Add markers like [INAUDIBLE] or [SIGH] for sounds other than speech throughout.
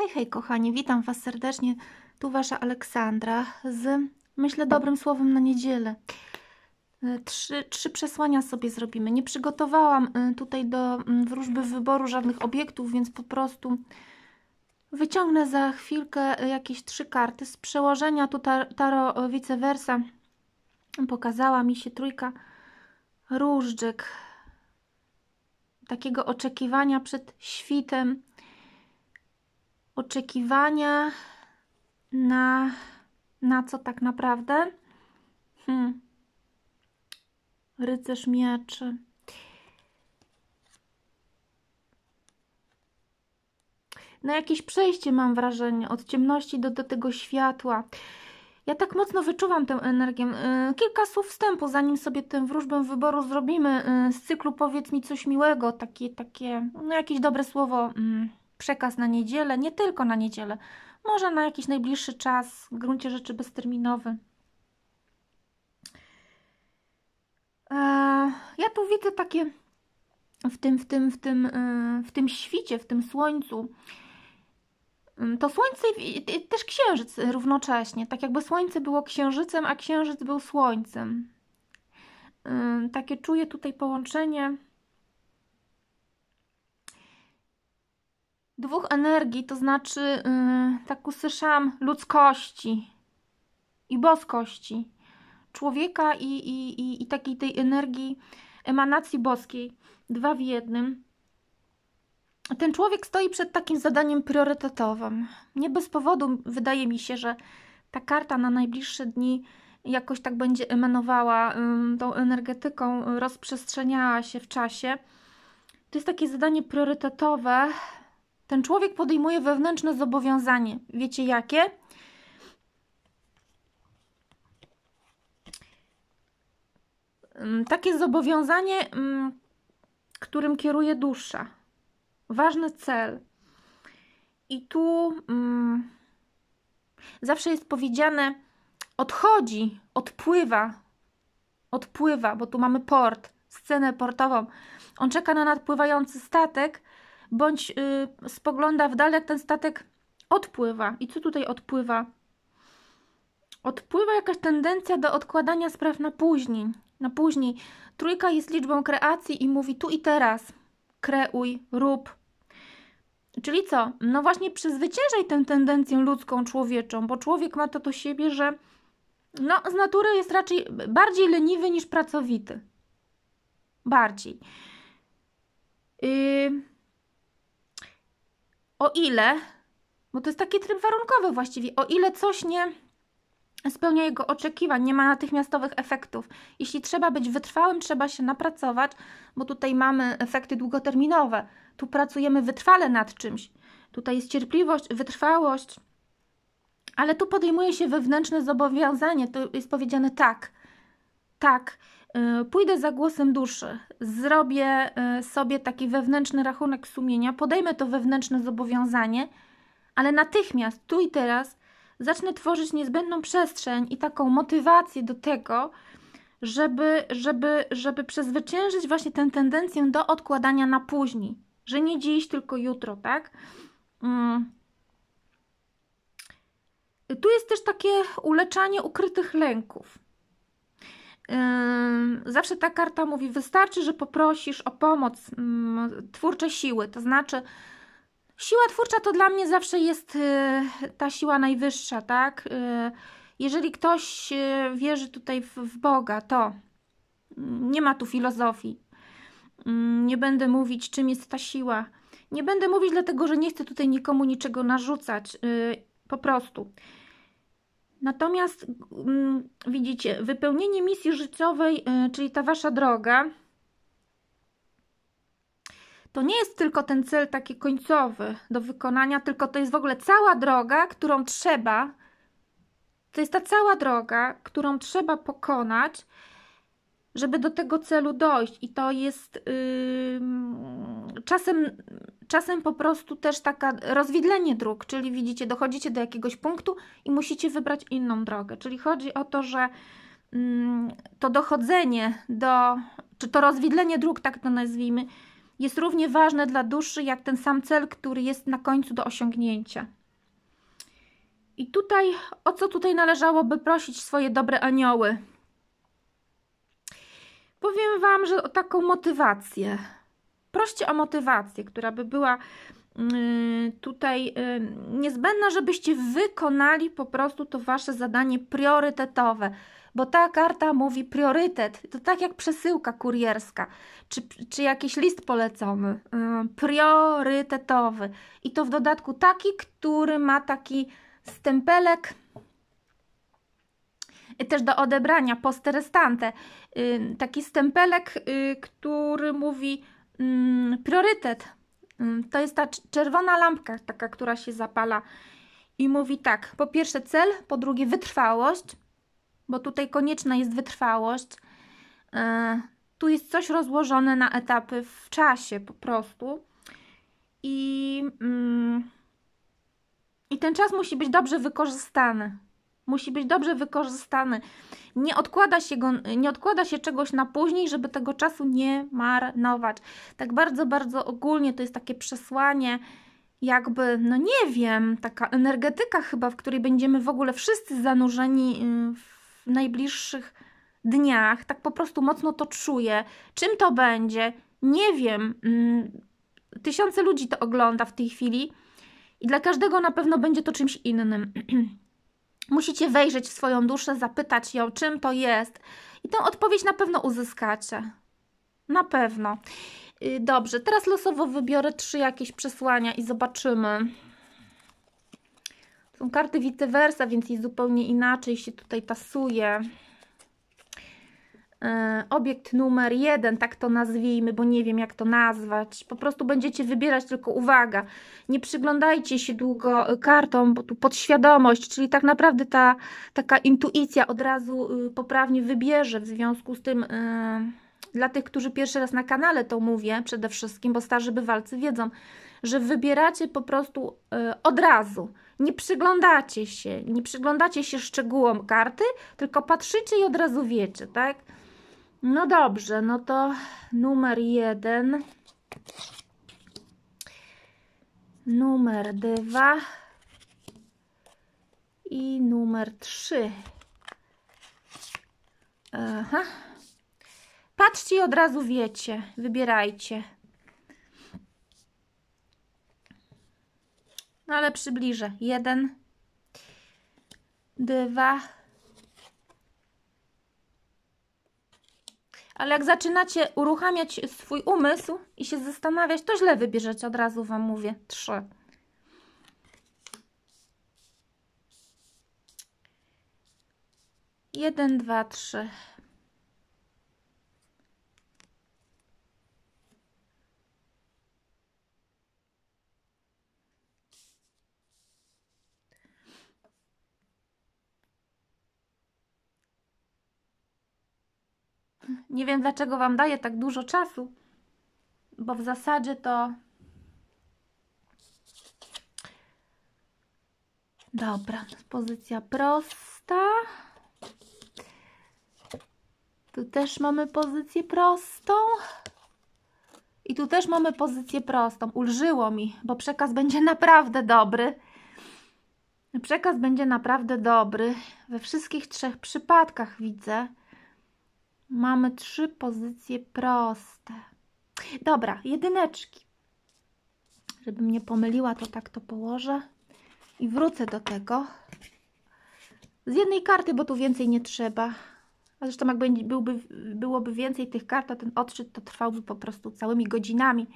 Hej, hej, kochani, witam Was serdecznie. Tu Wasza Aleksandra z, myślę, dobrym słowem na niedzielę. E, trzy, trzy przesłania sobie zrobimy. Nie przygotowałam e, tutaj do mm, wróżby wyboru żadnych obiektów, więc po prostu wyciągnę za chwilkę e, jakieś trzy karty. Z przełożenia tu taro vice versa pokazała mi się trójka różdżek. Takiego oczekiwania przed świtem, oczekiwania na, na co tak naprawdę? Hmm. Rycerz mieczy. Na jakieś przejście mam wrażenie, od ciemności do, do tego światła. Ja tak mocno wyczuwam tę energię. Y, kilka słów wstępu, zanim sobie tę wróżbę wyboru zrobimy y, z cyklu powiedz mi coś miłego, takie, takie, no jakieś dobre słowo mm, przekaz na niedzielę, nie tylko na niedzielę, może na jakiś najbliższy czas, w gruncie rzeczy bezterminowy. Eee, ja tu widzę takie w tym, w tym, w tym, e, w tym świcie, w tym słońcu. Mm, to słońce i też księżyc równocześnie, tak jakby słońce było księżycem, a księżyc był słońcem. Eee, takie czuję tutaj połączenie dwóch energii, to znaczy yy, tak usłyszałam ludzkości i boskości człowieka i, i, i, i takiej tej energii emanacji boskiej, dwa w jednym. Ten człowiek stoi przed takim zadaniem priorytetowym. Nie bez powodu wydaje mi się, że ta karta na najbliższe dni jakoś tak będzie emanowała y, tą energetyką, y, rozprzestrzeniała się w czasie. To jest takie zadanie priorytetowe, ten człowiek podejmuje wewnętrzne zobowiązanie. Wiecie jakie? Mm, takie zobowiązanie, mm, którym kieruje dusza. Ważny cel. I tu mm, zawsze jest powiedziane, odchodzi, odpływa, odpływa, bo tu mamy port, scenę portową. On czeka na nadpływający statek bądź yy, spogląda w dal, jak ten statek odpływa. I co tutaj odpływa? Odpływa jakaś tendencja do odkładania spraw na później. Na później. Trójka jest liczbą kreacji i mówi tu i teraz. Kreuj, rób, Czyli co? No właśnie przezwyciężaj tę tendencję ludzką, człowieczą, bo człowiek ma to do siebie, że no, z natury jest raczej bardziej leniwy niż pracowity. Bardziej. Yy, o ile, bo to jest taki tryb warunkowy właściwie, o ile coś nie spełnia jego oczekiwań, nie ma natychmiastowych efektów. Jeśli trzeba być wytrwałym, trzeba się napracować, bo tutaj mamy efekty długoterminowe. Tu pracujemy wytrwale nad czymś. Tutaj jest cierpliwość, wytrwałość, ale tu podejmuje się wewnętrzne zobowiązanie. Tu jest powiedziane tak, tak. E, pójdę za głosem duszy, zrobię e, sobie taki wewnętrzny rachunek sumienia, podejmę to wewnętrzne zobowiązanie, ale natychmiast, tu i teraz, zacznę tworzyć niezbędną przestrzeń i taką motywację do tego, żeby, żeby, żeby przezwyciężyć właśnie tę tendencję do odkładania na później, że nie dziś, tylko jutro, tak? Mm. Tu jest też takie uleczanie ukrytych lęków zawsze ta karta mówi, wystarczy, że poprosisz o pomoc mm, twórcze siły, to znaczy siła twórcza to dla mnie zawsze jest y, ta siła najwyższa, tak? Y, jeżeli ktoś y, wierzy tutaj w Boga, to mm, nie ma tu filozofii. Mm, nie będę mówić, czym jest ta siła. Nie będę mówić, dlatego że nie chcę tutaj nikomu niczego narzucać. Po prostu. Natomiast mm, widzicie, wypełnienie misji życiowej, y, czyli ta wasza droga, to nie jest tylko ten cel taki końcowy do wykonania, tylko to jest w ogóle cała droga, którą trzeba, to jest ta cała droga, którą trzeba pokonać, żeby do tego celu dojść. I to jest yy, czasem czasem po prostu też taka rozwidlenie dróg, czyli widzicie, dochodzicie do jakiegoś punktu i musicie wybrać inną drogę. Czyli chodzi o to, że mm, to dochodzenie do, czy to rozwidlenie dróg, tak to nazwijmy, jest równie ważne dla duszy, jak ten sam cel, który jest na końcu do osiągnięcia. I tutaj, o co tutaj należałoby prosić swoje dobre anioły? Powiem Wam, że o taką motywację proście o motywację, która by była mm, tutaj y, niezbędna, żebyście wykonali po prostu to wasze zadanie priorytetowe, bo ta karta mówi priorytet, to tak jak przesyłka kurierska, czy, czy jakiś list polecony, y, priorytetowy i to w dodatku taki, który ma taki stempelek też do odebrania posterestante, y, taki stempelek, który mówi Mm, priorytet. Mm, to jest ta czerwona lampka, taka, która się zapala i mówi tak: po pierwsze cel, po drugie wytrwałość, bo tutaj konieczna jest wytrwałość. E, tu jest coś rozłożone na etapy w czasie po prostu. I, mm, i ten czas musi być dobrze wykorzystany musi być dobrze wykorzystany. Nie odkłada, się go, nie odkłada się czegoś na później, żeby tego czasu nie marnować. Tak bardzo, bardzo ogólnie to jest takie przesłanie, jakby, no nie wiem, taka energetyka chyba, w której będziemy w ogóle wszyscy zanurzeni y, w najbliższych dniach. Tak po prostu mocno to czuję. Czym to będzie? Nie wiem. Mm, tysiące ludzi to ogląda w tej chwili i dla każdego na pewno będzie to czymś innym. [CLEARS THROAT] Musicie wejrzeć w swoją duszę, zapytać ją, czym to jest, i tę odpowiedź na pewno uzyskacie. Na pewno. Y, dobrze, teraz losowo wybiorę trzy jakieś przesłania i zobaczymy. Są karty vice versa, więc jest zupełnie inaczej się tutaj tasuje. E, obiekt numer jeden, tak to nazwijmy, bo nie wiem jak to nazwać. Po prostu będziecie wybierać, tylko uwaga, nie przyglądajcie się długo e, kartom, bo tu podświadomość, czyli tak naprawdę ta taka intuicja od razu y, poprawnie wybierze w związku z tym. E, dla tych, którzy pierwszy raz na kanale to mówię, przede wszystkim, bo starzy bywalcy wiedzą, że wybieracie po prostu od razu nie przyglądacie się, nie przyglądacie się szczegółom karty, tylko patrzycie i od razu wiecie, tak? No dobrze, no to numer jeden, numer dwa i numer trzy. Aha. Patrzcie i od razu wiecie, wybierajcie. No ale przybliżę. Jeden, dwa, ale jak zaczynacie uruchamiać swój umysł i się zastanawiać, to źle wybierzecie, od razu Wam mówię. Trzy. Jeden, dwa, trzy. Nie wiem, dlaczego Wam daję tak dużo czasu, bo w zasadzie to... Dobra, pozycja prosta. Tu też mamy pozycję prostą. I tu też mamy pozycję prostą. Ulżyło mi, bo przekaz będzie naprawdę dobry. Przekaz będzie naprawdę dobry. We wszystkich trzech przypadkach widzę. Mamy trzy pozycje proste. Dobra, jedyneczki. Żebym nie pomyliła, to tak to położę. I wrócę do tego. Z jednej karty, bo tu więcej nie trzeba. A zresztą jak byłby, byłoby więcej tych kart, to ten odczyt to trwałby po prostu całymi godzinami.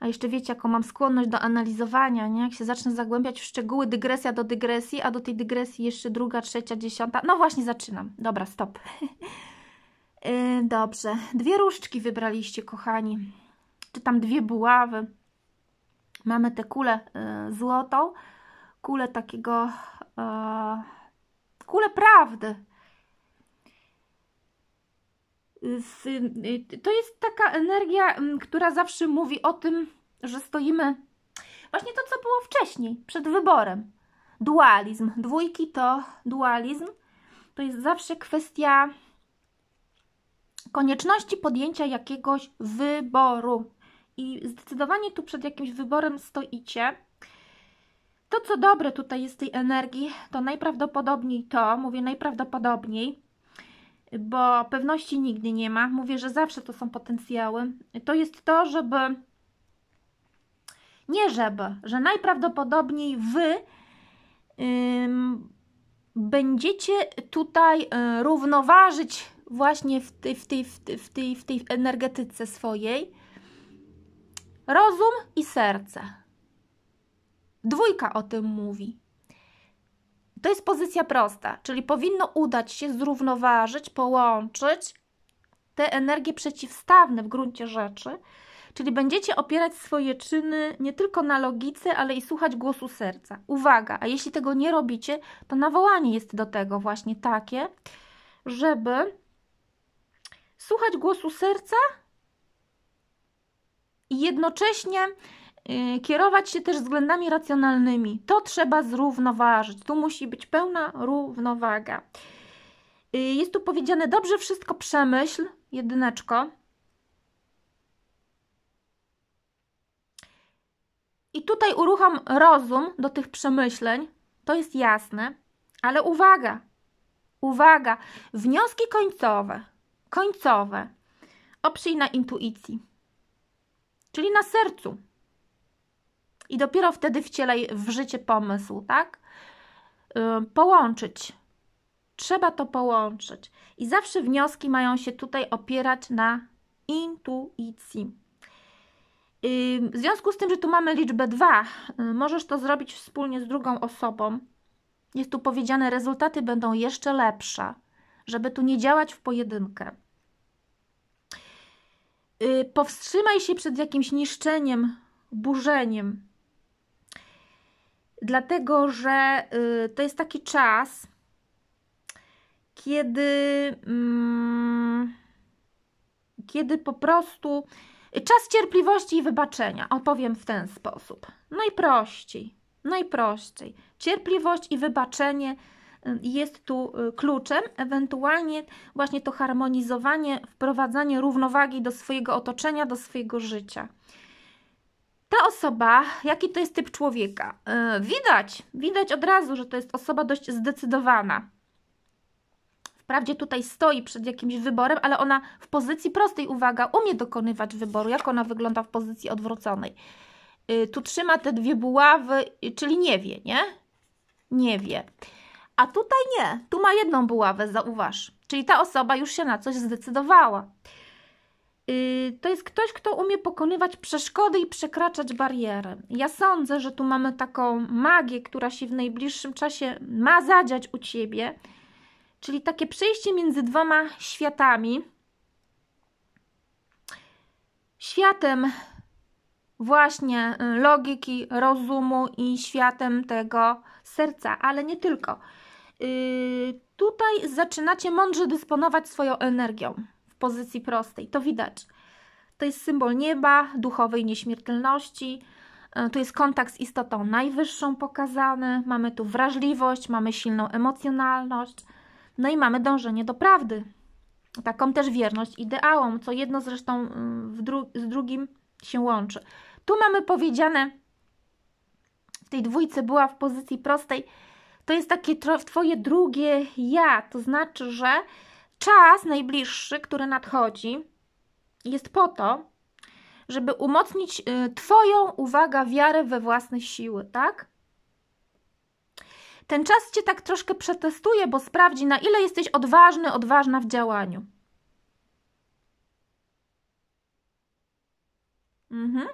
A jeszcze wiecie, jaką mam skłonność do analizowania, nie? Jak się zacznę zagłębiać w szczegóły, dygresja do dygresji, a do tej dygresji jeszcze druga, trzecia, dziesiąta. No właśnie, zaczynam. Dobra, stop. [LAUGHS] Y, dobrze, dwie różdżki wybraliście, kochani, czy tam dwie buławy. Mamy tę kulę yy, złotą, kulę takiego, yy, kulę prawdy. Y, to jest taka energia, y, która zawsze mówi o tym, że stoimy właśnie to, co było wcześniej, przed wyborem. Dualizm. Dwójki to dualizm. To jest zawsze kwestia konieczności podjęcia jakiegoś wyboru. I zdecydowanie tu przed jakimś wyborem stoicie. To, co dobre tutaj jest tej energii, to najprawdopodobniej to, mówię najprawdopodobniej, bo pewności nigdy nie ma. Mówię, że zawsze to są potencjały. To jest to, żeby nie żeby, że najprawdopodobniej wy ym, będziecie tutaj y, równoważyć właśnie w tej, w tej, w tej, w tej, energetyce swojej rozum i serce. Dwójka o tym mówi. To jest pozycja prosta, czyli powinno udać się zrównoważyć, połączyć te energie przeciwstawne w gruncie rzeczy, czyli będziecie opierać swoje czyny nie tylko na logice, ale i słuchać głosu serca. Uwaga, a jeśli tego nie robicie, to nawołanie jest do tego właśnie takie, żeby słuchać głosu serca i jednocześnie y, kierować się też względami racjonalnymi. To trzeba zrównoważyć. Tu musi być pełna równowaga. Y, jest tu powiedziane dobrze wszystko przemyśl, jedyneczko. I tutaj urucham rozum do tych przemyśleń, to jest jasne, ale uwaga, uwaga, wnioski końcowe końcowe oprzyj na intuicji, czyli na sercu. I dopiero wtedy wcielaj w życie pomysł, tak? Połączyć. Trzeba to połączyć. I zawsze wnioski mają się tutaj opierać na intuicji. W związku z tym, że tu mamy liczbę 2, y, możesz to zrobić wspólnie z drugą osobą. Jest tu powiedziane, rezultaty będą jeszcze lepsze, żeby tu nie działać w pojedynkę. Y, powstrzymaj się przed jakimś niszczeniem, burzeniem. Dlatego, że y, to jest taki czas, kiedy, mm, kiedy po prostu y, czas cierpliwości i wybaczenia. Opowiem w ten sposób. Najprościej, najprościej. Cierpliwość i wybaczenie Y, jest tu y, kluczem, ewentualnie właśnie to harmonizowanie, wprowadzanie równowagi do swojego otoczenia, do swojego życia. Ta osoba, jaki to jest typ człowieka? Y, widać, widać od razu, że to jest osoba dość zdecydowana. Wprawdzie tutaj stoi przed jakimś wyborem, ale ona w pozycji prostej, uwaga, umie dokonywać wyboru. Jak ona wygląda w pozycji odwróconej? Tu trzyma te dwie buławy, czyli nie wie, nie? Nie wie. A tutaj nie, tu ma jedną buławę, zauważ. Czyli ta osoba już się na coś zdecydowała. Yy, to jest ktoś, kto umie pokonywać przeszkody i przekraczać bariery. Ja sądzę, że tu mamy taką magię, która się w najbliższym czasie ma zadziać u ciebie, czyli takie przejście między dwoma światami. Światem właśnie y, logiki, rozumu i światem tego serca, ale nie tylko. Y, tutaj zaczynacie mądrze dysponować swoją energią w pozycji prostej. To widać. To jest symbol nieba, duchowej nieśmiertelności. E, tu jest kontakt z istotą najwyższą pokazany. Mamy tu wrażliwość, mamy silną emocjonalność. No i mamy dążenie do prawdy. Taką też wierność ideałom, co jedno zresztą y, dru z drugim się łączy. Tu mamy powiedziane, w tej dwójce była w pozycji prostej, to jest takie Twoje drugie ja, to znaczy, że czas najbliższy, który nadchodzi, jest po to, żeby umocnić y, Twoją, uwaga, wiarę we własne siły, tak? Ten czas Cię tak troszkę przetestuje, bo sprawdzi, na ile jesteś odważny, odważna w działaniu. Mhm.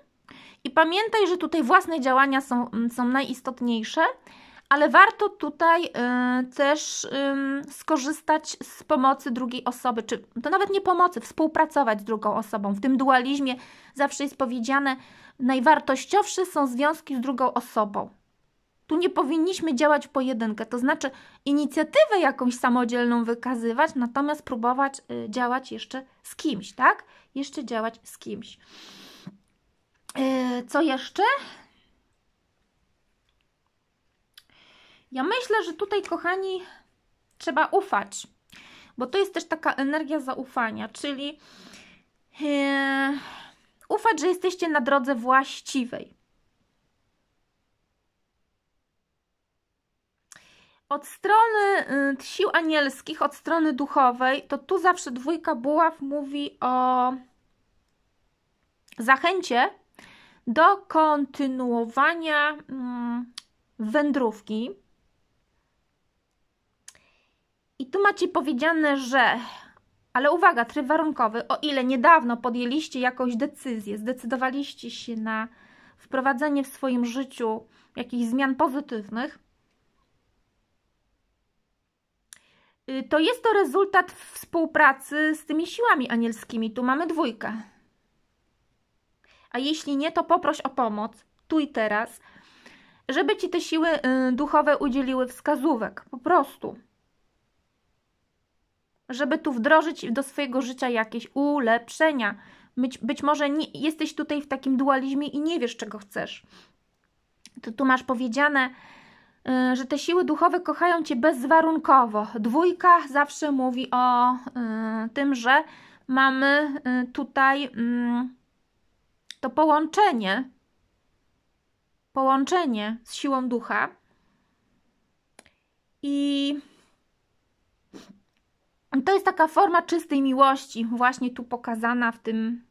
I pamiętaj, że tutaj własne działania są, są najistotniejsze ale warto tutaj y, też skorzystać z pomocy drugiej osoby, czy to nawet nie pomocy, współpracować z drugą osobą. W tym dualizmie zawsze jest powiedziane, najwartościowsze są związki z drugą osobą. Tu nie powinniśmy działać w pojedynkę, to znaczy inicjatywę jakąś samodzielną wykazywać, natomiast próbować y, działać jeszcze z kimś, tak? Jeszcze działać z kimś. Y, co jeszcze? Ja myślę, że tutaj, kochani, trzeba ufać, bo to jest też taka energia zaufania, czyli e, ufać, że jesteście na drodze właściwej. Od strony y, sił anielskich, od strony duchowej, to tu zawsze dwójka buław mówi o zachęcie do kontynuowania y, wędrówki, i tu macie powiedziane, że. Ale uwaga, tryb warunkowy. O ile niedawno podjęliście jakąś decyzję, zdecydowaliście się na wprowadzenie w swoim życiu jakichś zmian pozytywnych, y, to jest to rezultat współpracy z tymi siłami anielskimi. Tu mamy dwójkę. A jeśli nie, to poproś o pomoc tu i teraz, żeby ci te siły y, duchowe udzieliły wskazówek. Po prostu żeby tu wdrożyć do swojego życia jakieś ulepszenia. Być, być może nie, jesteś tutaj w takim dualizmie i nie wiesz, czego chcesz. To tu masz powiedziane, y, że te siły duchowe kochają cię bezwarunkowo. Dwójka zawsze mówi o y, tym, że mamy y, tutaj mm, to połączenie, połączenie z siłą ducha. I to jest taka forma czystej miłości, właśnie tu pokazana w tym,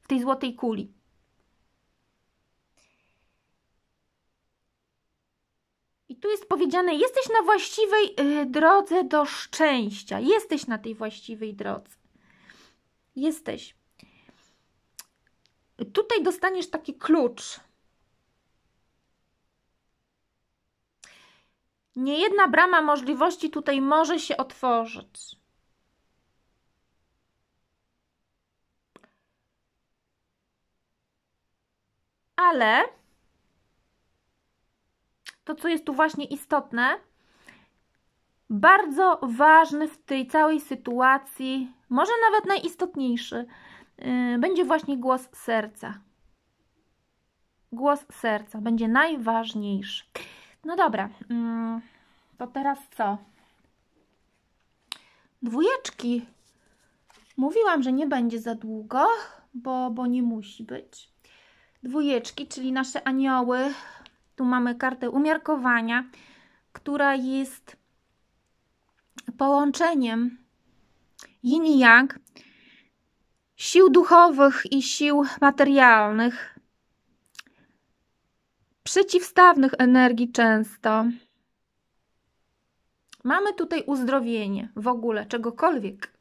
w tej złotej kuli. I tu jest powiedziane: jesteś na właściwej y, drodze do szczęścia. Jesteś na tej właściwej drodze. Jesteś. Tutaj dostaniesz taki klucz Niejedna brama możliwości tutaj może się otworzyć. Ale to, co jest tu właśnie istotne, bardzo ważny w tej całej sytuacji, może nawet najistotniejszy, yy, będzie właśnie głos serca. Głos serca będzie najważniejszy. No dobra, mm, to teraz co? Dwójeczki. Mówiłam, że nie będzie za długo, bo, bo nie musi być. Dwójeczki, czyli nasze anioły. Tu mamy kartę umiarkowania, która jest połączeniem yin i yang, sił duchowych i sił materialnych, przeciwstawnych energii często. Mamy tutaj uzdrowienie w ogóle, czegokolwiek,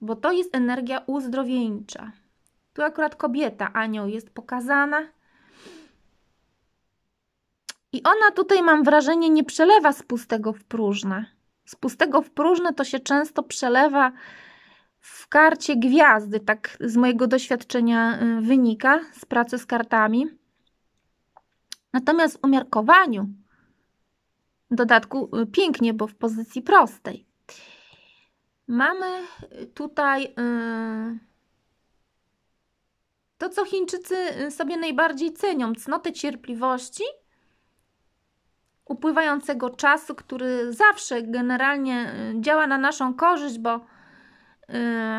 bo to jest energia uzdrowieńcza. Tu akurat kobieta, anioł jest pokazana. I ona tutaj, mam wrażenie, nie przelewa z pustego w próżne. Z pustego w próżne to się często przelewa w karcie gwiazdy, tak z mojego doświadczenia y, wynika z pracy z kartami. Natomiast w umiarkowaniu, w dodatku y, pięknie, bo w pozycji prostej, mamy y, tutaj y, to, co Chińczycy sobie najbardziej cenią: cnotę cierpliwości, upływającego czasu, który zawsze generalnie działa na naszą korzyść, bo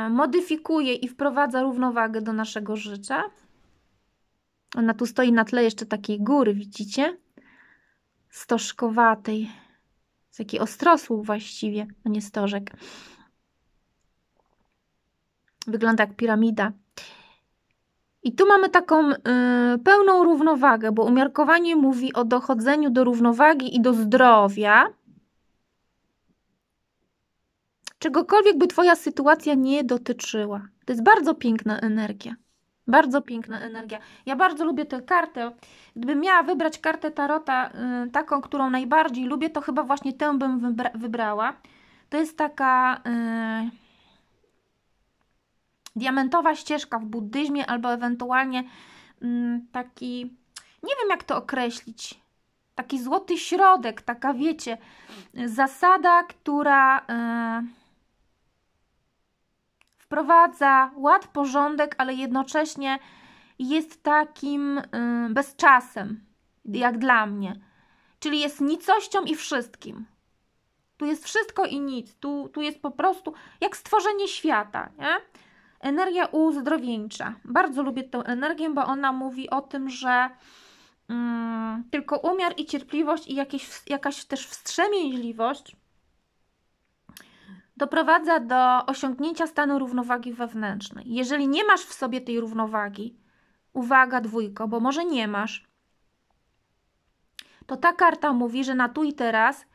modyfikuje i wprowadza równowagę do naszego życia. Ona tu stoi na tle jeszcze takiej góry, widzicie? Stożkowatej. Z taki ostrosłup właściwie, a nie stożek. Wygląda jak piramida. I tu mamy taką y, pełną równowagę, bo umiarkowanie mówi o dochodzeniu do równowagi i do zdrowia. Czegokolwiek by Twoja sytuacja nie dotyczyła. To jest bardzo piękna energia. Bardzo piękna mhm. energia. Ja bardzo lubię tę kartę. Gdybym miała wybrać kartę tarota, y, taką, którą najbardziej lubię, to chyba właśnie tę bym wybra wybrała. To jest taka yy, diamentowa ścieżka w buddyzmie, albo ewentualnie yy, taki, nie wiem jak to określić, taki złoty środek, taka wiecie, y, zasada, która y, wprowadza ład, porządek, ale jednocześnie jest takim y, bezczasem, jak dla mnie. Czyli jest nicością i wszystkim. Tu jest wszystko i nic. Tu, tu jest po prostu jak stworzenie świata. Nie? Energia uzdrowieńcza. Bardzo lubię tę energię, bo ona mówi o tym, że mm, tylko umiar i cierpliwość i jakieś, jakaś też wstrzemięźliwość doprowadza do osiągnięcia stanu równowagi wewnętrznej. Jeżeli nie masz w sobie tej równowagi, uwaga dwójko, bo może nie masz, to ta karta mówi, że na tu i teraz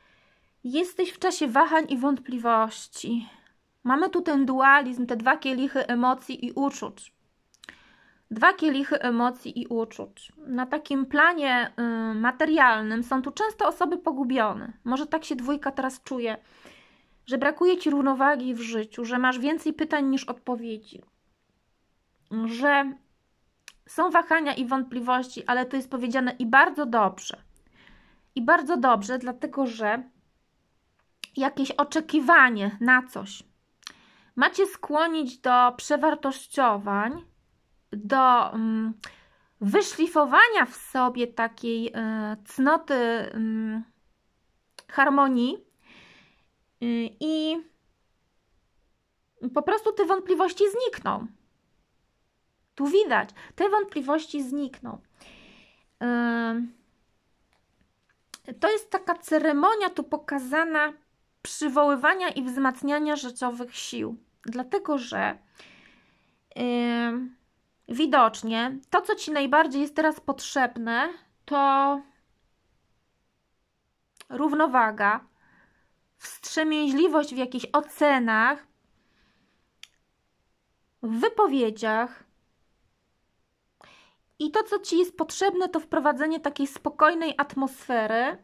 jesteś w czasie wahań i wątpliwości. Mamy tu ten dualizm, te dwa kielichy emocji i uczuć. Dwa kielichy emocji i uczuć. Na takim planie y, materialnym są tu często osoby pogubione. Może tak się dwójka teraz czuje że brakuje ci równowagi w życiu, że masz więcej pytań niż odpowiedzi, że są wahania i wątpliwości, ale to jest powiedziane i bardzo dobrze. I bardzo dobrze, dlatego że jakieś oczekiwanie na coś macie skłonić do przewartościowań, do mm, wyszlifowania w sobie takiej e, cnoty mm, harmonii Y, I po prostu te wątpliwości znikną. Tu widać, te wątpliwości znikną. Y, to jest taka ceremonia tu pokazana przywoływania i wzmacniania rzeczowych sił, dlatego że y, widocznie to, co ci najbardziej jest teraz potrzebne, to równowaga, wstrzemięźliwość w jakichś ocenach, w wypowiedziach. I to, co Ci jest potrzebne, to wprowadzenie takiej spokojnej atmosfery,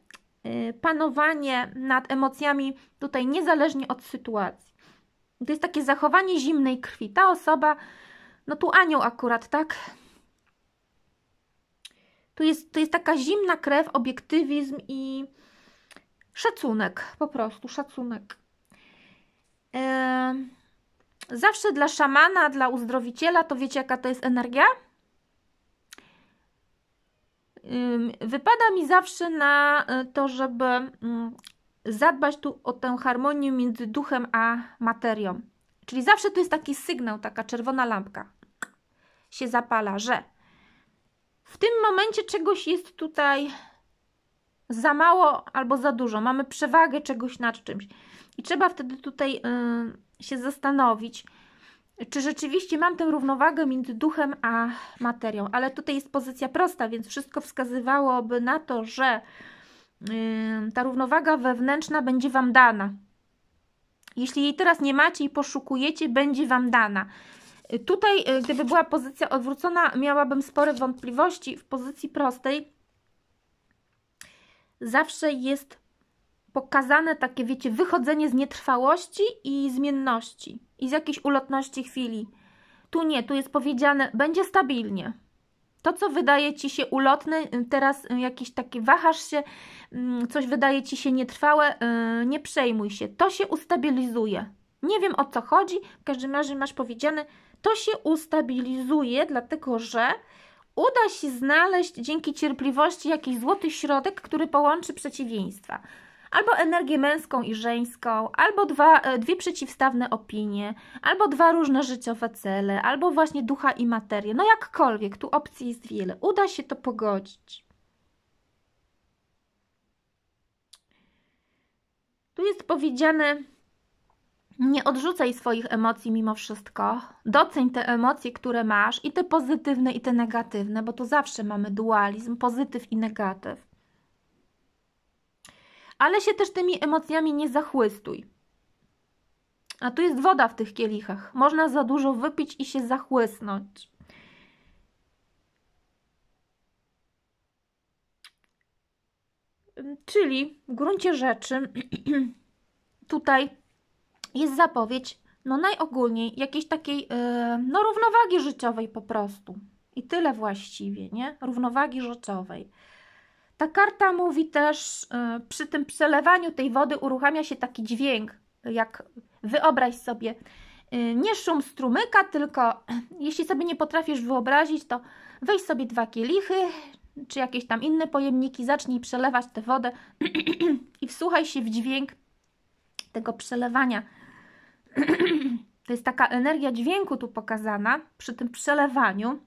y, panowanie nad emocjami tutaj niezależnie od sytuacji. To jest takie zachowanie zimnej krwi. Ta osoba, no tu anioł akurat, tak? Tu jest, tu jest taka zimna krew, obiektywizm i Szacunek, po prostu szacunek. Eee, zawsze dla szamana, dla uzdrowiciela, to wiecie jaka to jest energia? Eee, wypada mi zawsze na y, to, żeby mm, zadbać tu o tę harmonię między duchem a materią. Czyli zawsze to jest taki sygnał, taka czerwona lampka się zapala, że w tym momencie czegoś jest tutaj za mało albo za dużo, mamy przewagę czegoś nad czymś. I trzeba wtedy tutaj y, się zastanowić, czy rzeczywiście mam tę równowagę między duchem a materią. Ale tutaj jest pozycja prosta, więc wszystko wskazywałoby na to, że y, ta równowaga wewnętrzna będzie Wam dana. Jeśli jej teraz nie macie i poszukujecie, będzie Wam dana. Y, tutaj, y, gdyby była pozycja odwrócona, miałabym spore wątpliwości. W pozycji prostej zawsze jest pokazane takie, wiecie, wychodzenie z nietrwałości i zmienności i z jakiejś ulotności chwili. Tu nie, tu jest powiedziane, będzie stabilnie. To, co wydaje ci się ulotne, y, teraz y, jakiś taki wahasz się, mm, coś wydaje ci się nietrwałe, y, nie przejmuj się, to się ustabilizuje. Nie wiem o co chodzi, w każdym razie masz powiedziane, to się ustabilizuje, dlatego że uda się znaleźć dzięki cierpliwości jakiś złoty środek, który połączy przeciwieństwa. Albo energię męską i żeńską, albo dwa, e, dwie przeciwstawne opinie, albo dwa różne życiowe cele, albo właśnie ducha i materię. No jakkolwiek, tu opcji jest wiele. Uda się to pogodzić. Tu jest powiedziane, nie odrzucaj swoich emocji mimo wszystko. Doceń te emocje, które masz, i te pozytywne, i te negatywne, bo tu zawsze mamy dualizm pozytyw i negatyw. Ale się też tymi emocjami nie zachłystuj. A tu jest woda w tych kielichach. Można za dużo wypić i się zachłysnąć. Czyli w gruncie rzeczy [CLEARS THROAT] tutaj jest zapowiedź, no najogólniej, jakiejś takiej, yy, no równowagi życiowej po prostu. I tyle właściwie, nie? Równowagi życiowej. Ta karta mówi też, yy, przy tym przelewaniu tej wody uruchamia się taki dźwięk, jak wyobraź sobie, yy, nie szum strumyka, tylko [CLEARS THROAT] jeśli sobie nie potrafisz wyobrazić, to weź sobie dwa kielichy, czy jakieś tam inne pojemniki, zacznij przelewać tę wodę [CLEARS THROAT] i wsłuchaj się w dźwięk tego przelewania [CLEARS THROAT] to jest taka energia dźwięku tu pokazana przy tym przelewaniu.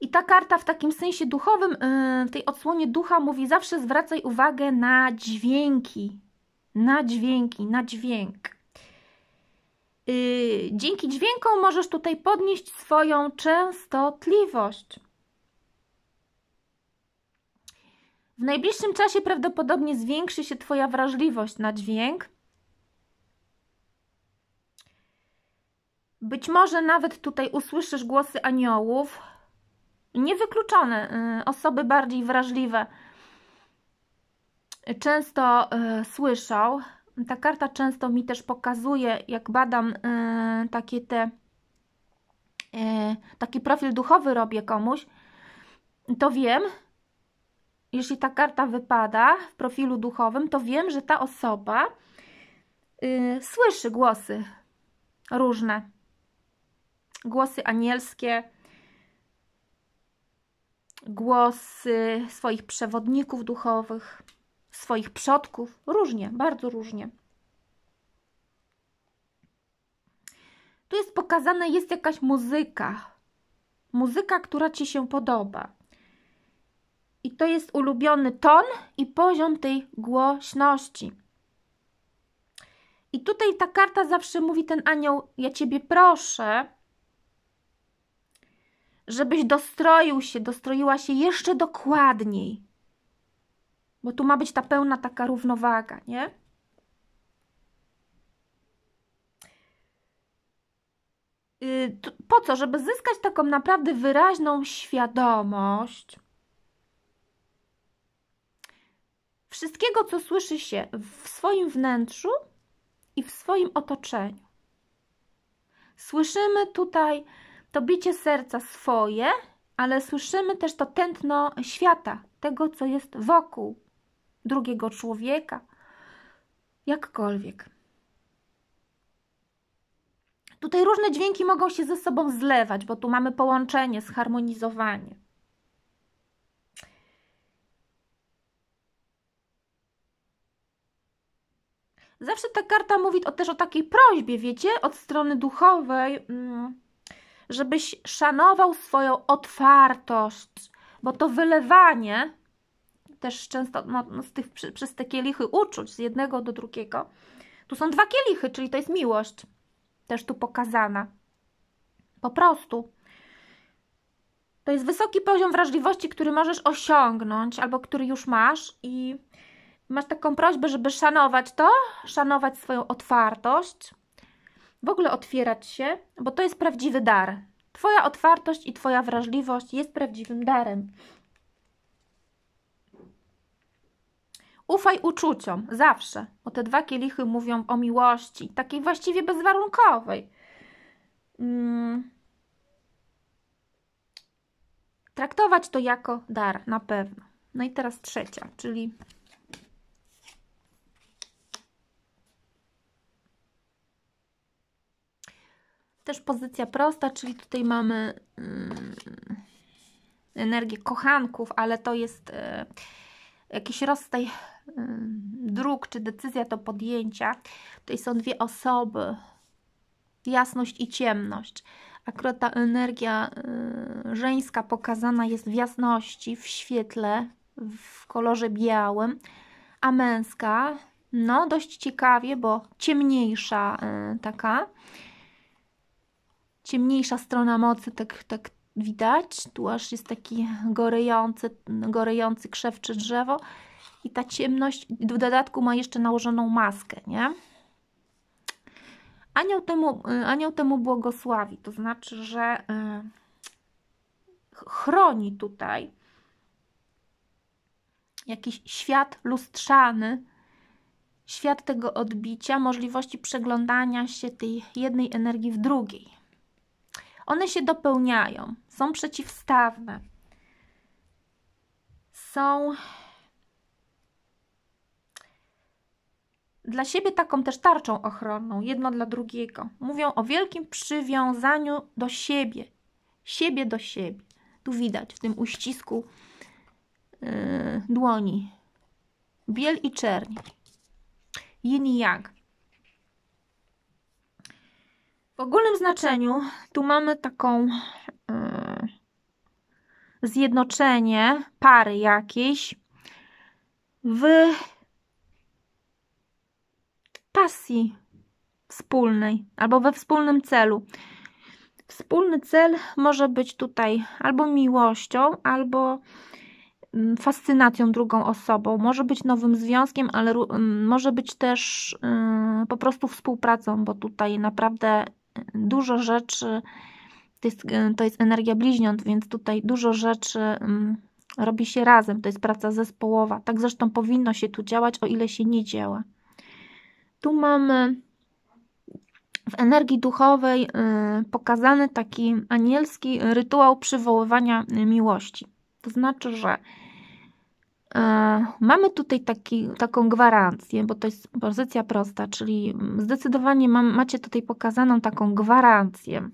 I ta karta w takim sensie duchowym, y, w tej odsłonie ducha mówi: zawsze zwracaj uwagę na dźwięki, na dźwięki, na dźwięk. Y, dzięki dźwiękom możesz tutaj podnieść swoją częstotliwość. W najbliższym czasie prawdopodobnie zwiększy się Twoja wrażliwość na dźwięk Być może nawet tutaj usłyszysz głosy aniołów, niewykluczone, y, osoby bardziej wrażliwe często y, słyszą. słyszał. Ta karta często mi też pokazuje, jak badam y, takie te, taki profil duchowy robię komuś, to wiem, jeśli ta karta wypada w profilu duchowym, to wiem, że ta osoba słyszy głosy różne głosy anielskie, głosy swoich przewodników duchowych, swoich przodków, różnie, bardzo różnie. Tu jest pokazana, jest jakaś muzyka, muzyka, która Ci się podoba. I to jest ulubiony ton i poziom tej głośności. I tutaj ta karta zawsze mówi ten anioł, ja Ciebie proszę, żebyś dostroił się, dostroiła się jeszcze dokładniej. Bo tu ma być ta pełna taka równowaga, nie? Y, po co? Żeby zyskać taką naprawdę wyraźną świadomość wszystkiego, co słyszy się w swoim wnętrzu i w swoim otoczeniu. Słyszymy tutaj to bicie serca swoje, ale słyszymy też to tętno świata, tego, co jest wokół drugiego człowieka, jakkolwiek. Tutaj różne dźwięki mogą się ze sobą zlewać, bo tu mamy połączenie, zharmonizowanie. Zawsze ta karta mówi też o takiej prośbie, wiecie, od strony duchowej. Mm żebyś szanował swoją otwartość, bo to wylewanie też często no, no, z tych, przy, przez te kielichy uczuć z jednego do drugiego. Tu są dwa kielichy, czyli to jest miłość też tu pokazana. Po prostu. To jest wysoki poziom wrażliwości, który możesz osiągnąć albo który już masz i masz taką prośbę, żeby szanować to, szanować swoją otwartość, w ogóle otwierać się, bo to jest prawdziwy dar. Twoja otwartość i Twoja wrażliwość jest prawdziwym darem. Ufaj uczuciom, zawsze. Bo te dwa kielichy mówią o miłości, takiej właściwie bezwarunkowej. Hmm. Traktować to jako dar, na pewno. No i teraz trzecia, czyli Też pozycja prosta, czyli tutaj mamy mm, energię kochanków, ale to jest e, jakiś rozstaj e, dróg, czy decyzja do podjęcia. Tutaj są dwie osoby, jasność i ciemność. Akurat ta energia e, żeńska pokazana jest w jasności, w świetle, w kolorze białym, a męska, no dość ciekawie, bo ciemniejsza taka, ciemniejsza strona mocy, tak, tak widać. Tu aż jest taki gorejący, gorejący krzew czy drzewo. I ta ciemność, w dodatku ma jeszcze nałożoną maskę, nie? Anioł temu, y, anioł temu błogosławi, to znaczy, że y, chroni tutaj jakiś świat lustrzany, świat tego odbicia, możliwości przeglądania się tej jednej energii w drugiej. One się dopełniają, są przeciwstawne. Są dla siebie taką też tarczą ochronną, jedno dla drugiego. Mówią o wielkim przywiązaniu do siebie, siebie do siebie. Tu widać w tym uścisku yy, dłoni biel i czerń, yin i yang. W ogólnym znaczeniu tu mamy taką yy, zjednoczenie pary jakiejś w pasji wspólnej albo we wspólnym celu. Wspólny cel może być tutaj albo miłością, albo mm, fascynacją drugą osobą, może być nowym związkiem, ale mm, może być też e, po prostu współpracą, bo tutaj naprawdę dużo rzeczy, to jest, e, to jest energia bliźniąt, więc tutaj dużo rzeczy mm, robi się razem, to jest praca zespołowa. Tak zresztą powinno się tu działać, o ile się nie działa. Tu mamy w energii duchowej e, pokazany taki anielski rytuał przywoływania miłości. To znaczy, że E, mamy tutaj taki, taką gwarancję, bo to jest pozycja prosta, czyli zdecydowanie mam, macie tutaj pokazaną taką gwarancję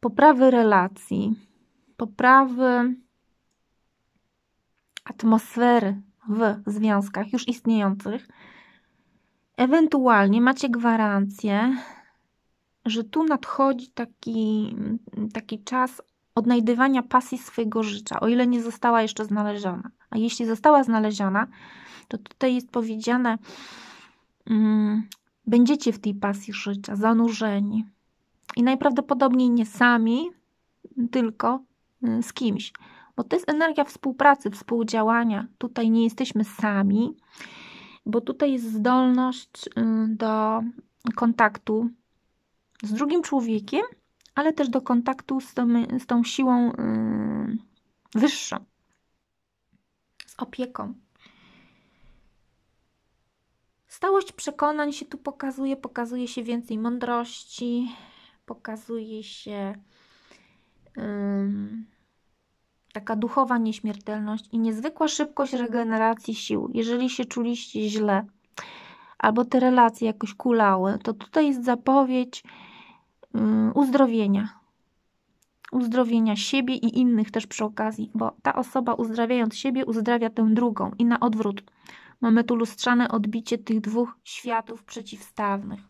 poprawy relacji, poprawy atmosfery w związkach już istniejących. Ewentualnie macie gwarancję, że tu nadchodzi taki, taki czas odnajdywania pasji swojego życia, o ile nie została jeszcze znaleziona. A jeśli została znaleziona, to tutaj jest powiedziane, um, będziecie w tej pasji życia, zanurzeni. I najprawdopodobniej nie sami, tylko y, z kimś. Bo to jest energia współpracy, współdziałania. Tutaj nie jesteśmy sami, bo tutaj jest zdolność y, do kontaktu z drugim człowiekiem ale też do kontaktu z, tą, z tą siłą yy, wyższą, z opieką. Stałość przekonań się tu pokazuje, pokazuje się więcej mądrości, pokazuje się yy, taka duchowa nieśmiertelność i niezwykła szybkość regeneracji sił. Jeżeli się czuliście źle albo te relacje jakoś kulały, to tutaj jest zapowiedź Y, uzdrowienia. Uzdrowienia siebie i innych też przy okazji, bo ta osoba uzdrawiając siebie, uzdrawia tę drugą i na odwrót. Mamy tu lustrzane odbicie tych dwóch światów przeciwstawnych.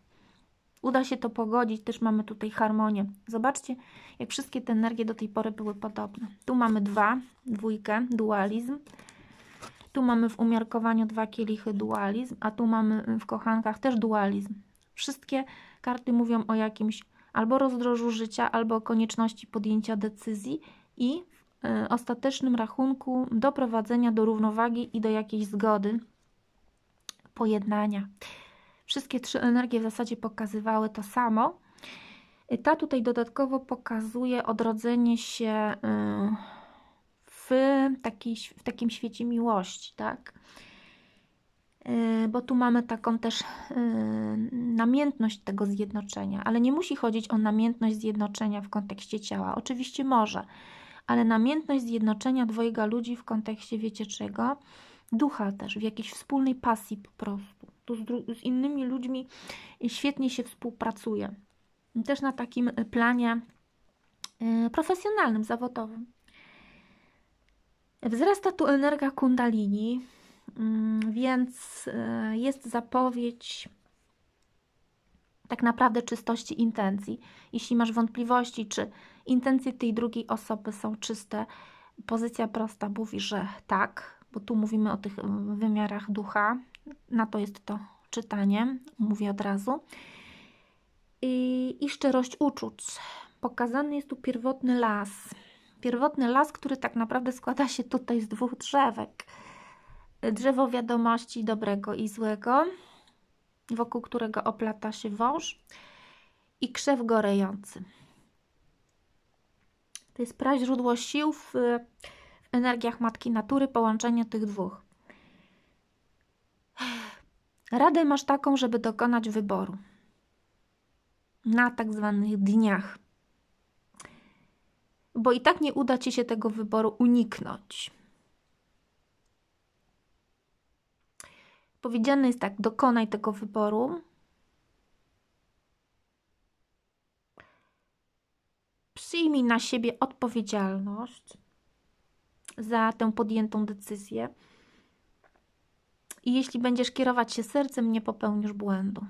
Uda się to pogodzić, też mamy tutaj harmonię. Zobaczcie, jak wszystkie te energie do tej pory były podobne. Tu mamy dwa, dwójkę, dualizm. Tu mamy w umiarkowaniu dwa kielichy dualizm, a tu mamy w kochankach też dualizm. Wszystkie karty mówią o jakimś albo rozdrożu życia, albo konieczności podjęcia decyzji i w y, ostatecznym rachunku doprowadzenia do równowagi i do jakiejś zgody, pojednania. Wszystkie trzy energie w zasadzie pokazywały to samo. Y, ta tutaj dodatkowo pokazuje odrodzenie się y, w, taki, w takim świecie miłości, tak? E, bo tu mamy taką też e, namiętność tego zjednoczenia, ale nie musi chodzić o namiętność zjednoczenia w kontekście ciała. Oczywiście może, ale namiętność zjednoczenia dwojga ludzi w kontekście wiecie czego? Ducha też, w jakiejś wspólnej pasji po prostu. Tu z, z innymi ludźmi świetnie się współpracuje. Też na takim planie e, profesjonalnym, zawodowym. Wzrasta tu energia kundalini, Mm, więc e, jest zapowiedź tak naprawdę czystości intencji. Jeśli masz wątpliwości, czy intencje tej drugiej osoby są czyste, pozycja prosta mówi, że tak, bo tu mówimy o tych mm, wymiarach ducha. Na to jest to czytanie, mówię od razu. I, i szczerość uczuć. Pokazany jest tu pierwotny las. Pierwotny las, który tak naprawdę składa się tutaj z dwóch drzewek Drzewo wiadomości dobrego i złego, wokół którego oplata się wąż i krzew gorejący. To jest źródło sił w, w energiach Matki Natury, połączenie tych dwóch. Radę masz taką, żeby dokonać wyboru na tak zwanych dniach, bo i tak nie uda ci się tego wyboru uniknąć. Powiedziane jest tak: dokonaj tego wyboru. Przyjmij na siebie odpowiedzialność za tę podjętą decyzję. I jeśli będziesz kierować się sercem, nie popełnisz błędu.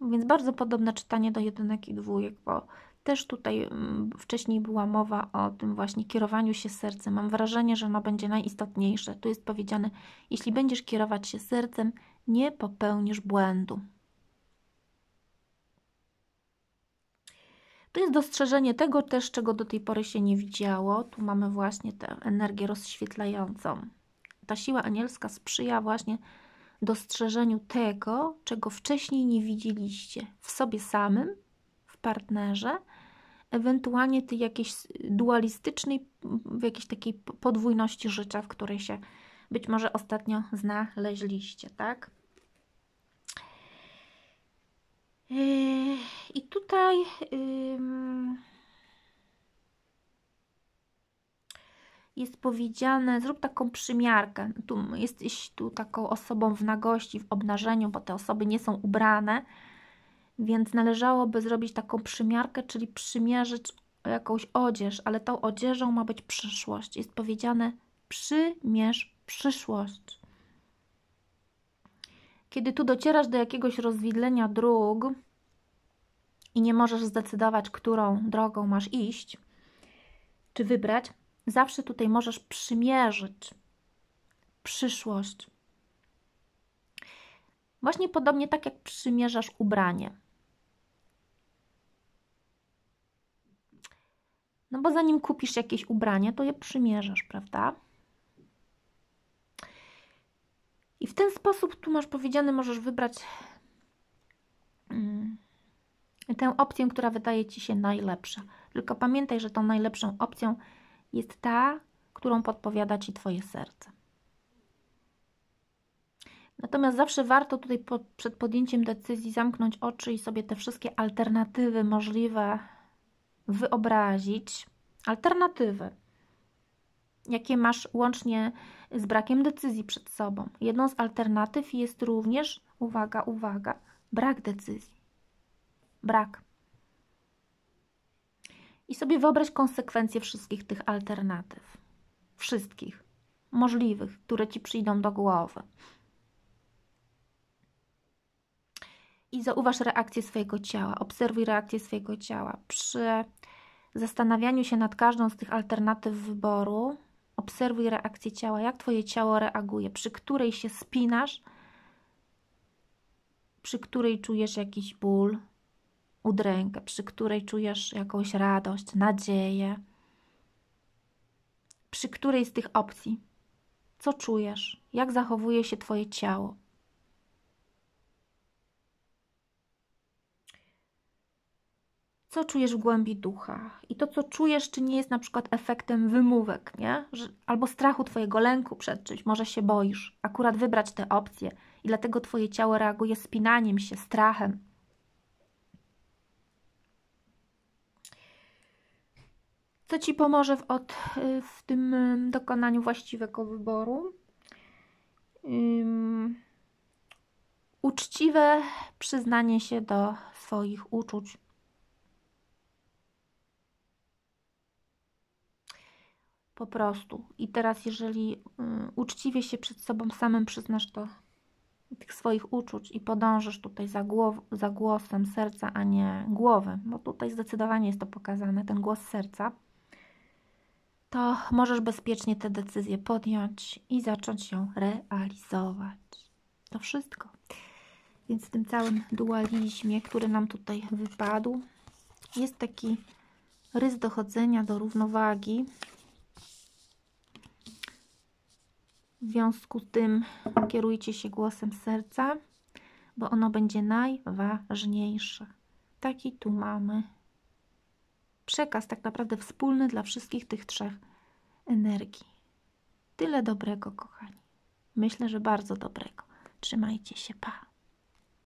Więc bardzo podobne czytanie do jedynek i dwójek, bo też tutaj mm, wcześniej była mowa o tym właśnie kierowaniu się sercem. Mam wrażenie, że ono będzie najistotniejsze. Tu jest powiedziane, jeśli będziesz kierować się sercem, nie popełnisz błędu. To jest dostrzeżenie tego też, czego do tej pory się nie widziało. Tu mamy właśnie tę energię rozświetlającą. Ta siła anielska sprzyja właśnie dostrzeżeniu tego, czego wcześniej nie widzieliście w sobie samym, w partnerze, ewentualnie tej jakiejś dualistycznej, w jakiejś takiej podwójności życia, w której się być może ostatnio znaleźliście, tak? Yy, I tutaj jest powiedziane, zrób taką przymiarkę. Tu jesteś tu taką osobą w nagości, w obnażeniu, bo te osoby nie są ubrane więc należałoby zrobić taką przymiarkę, czyli przymierzyć jakąś odzież, ale tą odzieżą ma być przyszłość. Jest powiedziane przymierz przyszłość. Kiedy tu docierasz do jakiegoś rozwidlenia dróg i nie możesz zdecydować, którą drogą masz iść, czy wybrać, zawsze tutaj możesz przymierzyć przyszłość. Właśnie podobnie tak jak przymierzasz ubranie. No bo zanim kupisz jakieś ubranie, to je przymierzasz, prawda? I w ten sposób tu masz powiedziane, możesz wybrać mm, tę opcję, która wydaje Ci się najlepsza. Tylko pamiętaj, że tą najlepszą opcją jest ta, którą podpowiada Ci Twoje serce. Natomiast zawsze warto tutaj po, przed podjęciem decyzji zamknąć oczy i sobie te wszystkie alternatywy możliwe wyobrazić alternatywy, jakie masz łącznie z brakiem decyzji przed sobą. Jedną z alternatyw jest również, uwaga, uwaga, brak decyzji. Brak. I sobie wyobraź konsekwencje wszystkich tych alternatyw. Wszystkich możliwych, które ci przyjdą do głowy. I zauważ reakcję swojego ciała, obserwuj reakcję swojego ciała. Przy zastanawianiu się nad każdą z tych alternatyw wyboru, obserwuj reakcję ciała, jak Twoje ciało reaguje, przy której się spinasz, przy której czujesz jakiś ból, udrękę, przy której czujesz jakąś radość, nadzieję, przy której z tych opcji, co czujesz, jak zachowuje się Twoje ciało. co czujesz w głębi ducha. I to, co czujesz, czy nie jest na przykład efektem wymówek, nie? Że, albo strachu Twojego lęku przed czymś, może się boisz akurat wybrać te opcje i dlatego Twoje ciało reaguje spinaniem się, strachem. Co Ci pomoże w, od, w tym mm, dokonaniu właściwego wyboru? Um, uczciwe przyznanie się do swoich uczuć Po prostu. I teraz, jeżeli mm, uczciwie się przed sobą samym przyznasz to, tych swoich uczuć i podążysz tutaj za, głow, za głosem serca, a nie głowy, bo tutaj zdecydowanie jest to pokazane, ten głos serca, to możesz bezpiecznie te decyzje podjąć i zacząć ją realizować. To wszystko. Więc w tym całym dualizmie, który nam tutaj wypadł, jest taki rys dochodzenia do równowagi, W związku z tym kierujcie się głosem serca, bo ono będzie najważniejsze. Taki tu mamy przekaz tak naprawdę wspólny dla wszystkich tych trzech energii. Tyle dobrego, kochani. Myślę, że bardzo dobrego. Trzymajcie się, pa.